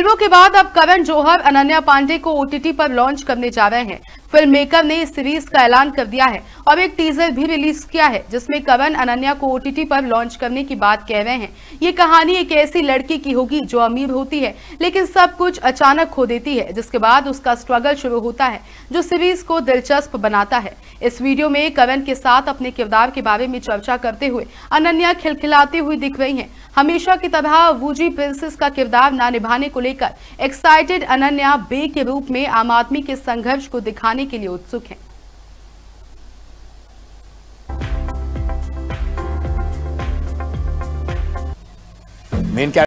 फिल्मों के बाद अब करण जौहर अनन्या पांडे को ओटीटी पर लॉन्च करने जा रहे हैं फिल्म मेकर ने इस सीरीज का ऐलान कर दिया है और एक टीजर भी रिलीज किया है जिसमें करण अनन्या को ओटीटी पर लॉन्च करने की बात कह रहे हैं ये कहानी एक ऐसी लड़की की होगी जो अमीर होती है लेकिन सब कुछ अचानक खो देती है जिसके बाद उसका स्ट्रगल शुरू होता है जो सीरीज को दिलचस्प बनाता है इस वीडियो में करण के साथ अपने किरदार के बारे में चर्चा करते हुए अनन्या खिलखिलाती हुई दिख रही है हमेशा की तरह वूजी प्रिंसेस का किरदार न निभाने को लेकर एक्साइटेड अनन्या बे के रूप में आम आदमी के संघर्ष को दिखाने के लिए उत्सुक है मेन